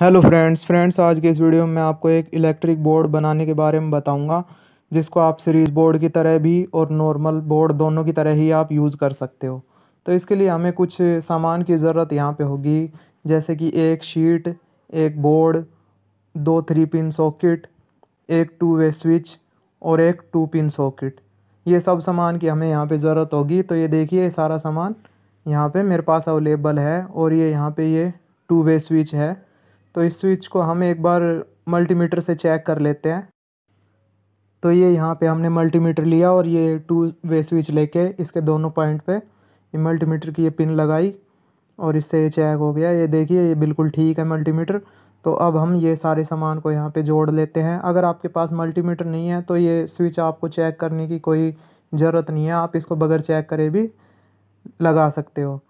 hello friends friends आज के इस वीडियो में मैं आपको एक इलेक्ट्रिक बोर्ड बनाने के बारे में बताऊंगा जिसको आप सीरीज़ बोर्ड की तरह भी और नॉर्मल बोर्ड दोनों की तरह ही आप यूज़ कर सकते हो तो इसके लिए हमें कुछ सामान की ज़रूरत यहाँ पे होगी जैसे कि एक शीट एक बोर्ड दो थ्री पिन सॉकेट एक टू वे स्विच और एक टू पिन सॉकेट ये सब सामान की हमें यहाँ पर ज़रूरत होगी तो ये देखिए सारा सामान यहाँ पर मेरे पास अवेलेबल है और ये यहाँ पर ये टू वे स्विच है तो इस स्विच को हम एक बार मल्टीमीटर से चेक कर लेते हैं तो ये यहाँ पे हमने मल्टीमीटर लिया और ये टू वे स्विच लेके इसके दोनों पॉइंट पे ये मल्टीमीटर की ये पिन लगाई और इससे ये चेक हो गया ये देखिए ये बिल्कुल ठीक है मल्टीमीटर तो अब हम ये सारे सामान को यहाँ पे जोड़ लेते हैं अगर आपके पास मल्टीमीटर नहीं है तो ये स्विच आपको चेक करने की कोई ज़रूरत नहीं है आप इसको बगैर चेक करे भी लगा सकते हो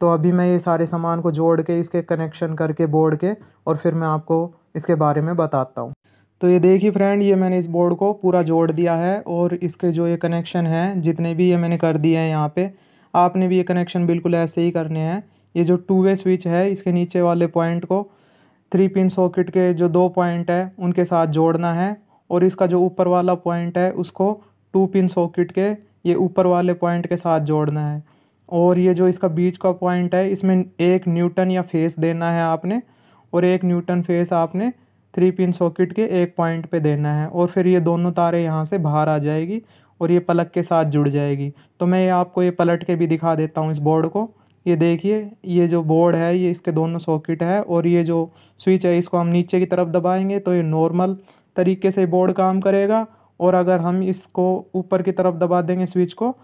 तो अभी मैं ये सारे सामान को जोड़ के इसके कनेक्शन करके बोर्ड के और फिर मैं आपको इसके बारे में बताता हूँ तो ये देखिए फ्रेंड ये मैंने इस बोर्ड को पूरा जोड़ दिया है और इसके जो ये कनेक्शन हैं जितने भी ये मैंने कर दिए हैं यहाँ पे आपने भी ये कनेक्शन बिल्कुल ऐसे ही करने हैं ये जो टू वे स्विच है इसके नीचे वाले पॉइंट को थ्री पिन सॉकेट के जो दो पॉइंट है उनके साथ जोड़ना है और इसका जो ऊपर वाला पॉइंट है उसको टू पिन सॉकेट के ये ऊपर वाले पॉइंट के साथ जोड़ना है और ये जो इसका बीच का पॉइंट है इसमें एक न्यूटन या फेस देना है आपने और एक न्यूटन फेस आपने थ्री पिन सॉकेट के एक पॉइंट पे देना है और फिर ये दोनों तारे यहाँ से बाहर आ जाएगी और ये पलक के साथ जुड़ जाएगी तो मैं ये आपको ये पलट के भी दिखा देता हूँ इस बोर्ड को ये देखिए ये जो बोर्ड है ये इसके दोनों सॉकेट है और ये जो स्विच है इसको हम नीचे की तरफ दबाएंगे तो ये नॉर्मल तरीके से बोर्ड काम करेगा और अगर हम इसको ऊपर की तरफ दबा देंगे स्विच को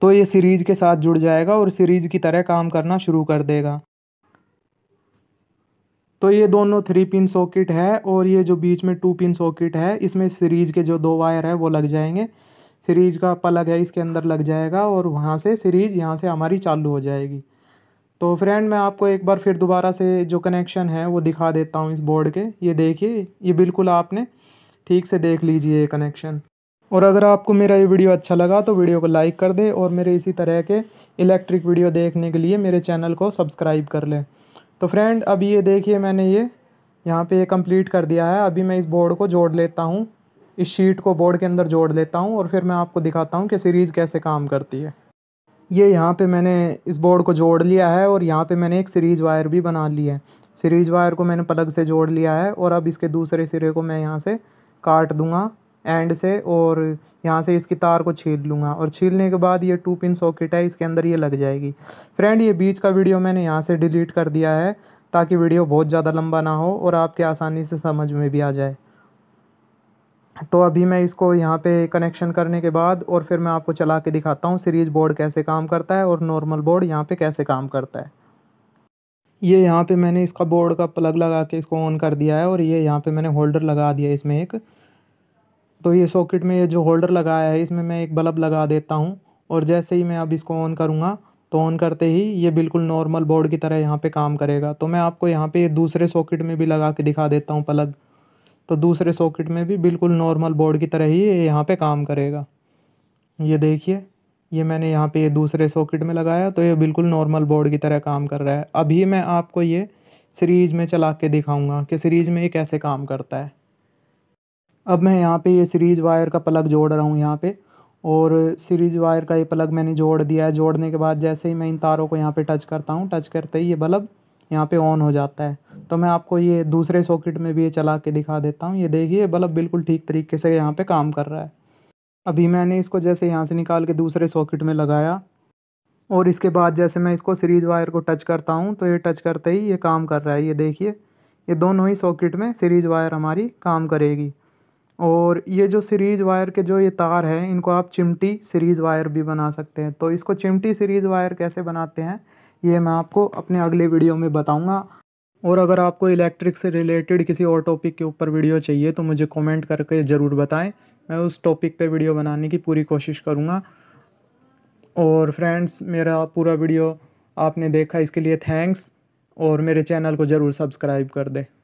तो ये सीरीज़ के साथ जुड़ जाएगा और सीरीज़ की तरह काम करना शुरू कर देगा तो ये दोनों थ्री पिन सॉकेट है और ये जो बीच में टू पिन सॉकेट है इसमें सीरीज़ के जो दो वायर है वो लग जाएंगे सीरीज़ का प्लग है इसके अंदर लग जाएगा और वहाँ से सीरीज़ यहाँ से हमारी चालू हो जाएगी तो फ्रेंड मैं आपको एक बार फिर दोबारा से जो कनेक्शन है वो दिखा देता हूँ इस बोर्ड के ये देखिए ये बिल्कुल आपने ठीक से देख लीजिए ये कनेक्शन और अगर आपको मेरा ये वीडियो अच्छा लगा तो वीडियो को लाइक कर दें और मेरे इसी तरह के इलेक्ट्रिक वीडियो देखने के लिए मेरे चैनल को सब्सक्राइब कर लें तो फ्रेंड अभी ये देखिए मैंने ये यहाँ पे ये कंप्लीट कर दिया है अभी मैं इस बोर्ड को जोड़ लेता हूँ इस शीट को बोर्ड के अंदर जोड़ लेता हूँ और फिर मैं आपको दिखाता हूँ कि सीरीज़ कैसे काम करती है ये यहाँ पर मैंने इस बोर्ड को जोड़ लिया है और यहाँ पर मैंने एक सीरीज़ वायर भी बना ली है सीरीज़ वायर को मैंने पलग से जोड़ लिया है और अब इसके दूसरे सिरे को मैं यहाँ से काट दूँगा एंड से और यहाँ से इसकी तार को छील लूँगा और छीलने के बाद ये टू पिन सॉकेट है इसके अंदर ये लग जाएगी फ्रेंड ये बीच का वीडियो मैंने यहाँ से डिलीट कर दिया है ताकि वीडियो बहुत ज़्यादा लंबा ना हो और आपके आसानी से समझ में भी आ जाए तो अभी मैं इसको यहाँ पे कनेक्शन करने के बाद और फिर मैं आपको चला के दिखाता हूँ सीरीज बोर्ड कैसे काम करता है और नॉर्मल बोर्ड यहाँ पे कैसे काम करता है ये यहाँ पे मैंने इसका बोर्ड का प्लग लगा के इसको ऑन कर दिया है और ये यहाँ पे मैंने होल्डर लगा दिया इसमें एक तो ये सॉकेट में ये जो होल्डर लगाया है इसमें मैं एक बल्ब लगा देता हूँ और जैसे ही मैं अब इसको ऑन करूँगा तो ऑन करते ही ये बिल्कुल नॉर्मल बोर्ड की तरह यहाँ पे काम करेगा तो मैं आपको यहाँ पे दूसरे सॉकेट में भी लगा के दिखा देता हूँ प्लग तो दूसरे सॉकेट में भी बिल्कुल नॉर्मल बोर्ड की तरह ही ये यहाँ पर काम करेगा ये देखिए ये मैंने यहाँ पर ये दूसरे सॉकेट में लगाया तो ये बिल्कुल नॉर्मल बोर्ड की तरह काम कर रहा है अभी मैं आपको ये सीरीज़ में चला के दिखाऊँगा कि सीरीज़ में ये कैसे काम करता है अब मैं यहाँ पे ये सीरीज़ वायर का प्लग जोड़ रहा हूँ यहाँ पे और सीरीज वायर का ये प्लग मैंने जोड़ दिया है जोड़ने के बाद जैसे ही मैं इन तारों को यहाँ पे टच करता हूँ टच करते ही ये बल्ब यहाँ पे ऑन हो जाता है तो मैं आपको ये दूसरे सॉकेट में भी ये चला के दिखा देता हूँ ये देखिए बल्ब बिल्कुल ठीक तरीके से यहाँ पर काम कर रहा है अभी मैंने इसको जैसे यहाँ से निकाल के दूसरे सॉकेट में लगाया और इसके बाद जैसे मैं इसको सीरीज वायर को टच करता हूँ तो ये टच करते ही ये काम कर रहा है ये देखिए ये दोनों ही सॉकेट में सीरीज वायर हमारी काम करेगी और ये जो सीरीज़ वायर के जो ये तार हैं इनको आप चिमटी सीरीज़ वायर भी बना सकते हैं तो इसको चिमटी सीरीज़ वायर कैसे बनाते हैं ये मैं आपको अपने अगले वीडियो में बताऊँगा और अगर आपको इलेक्ट्रिक से रिलेटेड किसी और टॉपिक के ऊपर वीडियो चाहिए तो मुझे कमेंट करके ज़रूर बताएं मैं उस टॉपिक पर वीडियो बनाने की पूरी कोशिश करूँगा और फ्रेंड्स मेरा पूरा वीडियो आपने देखा इसके लिए थैंक्स और मेरे चैनल को ज़रूर सब्सक्राइब कर दें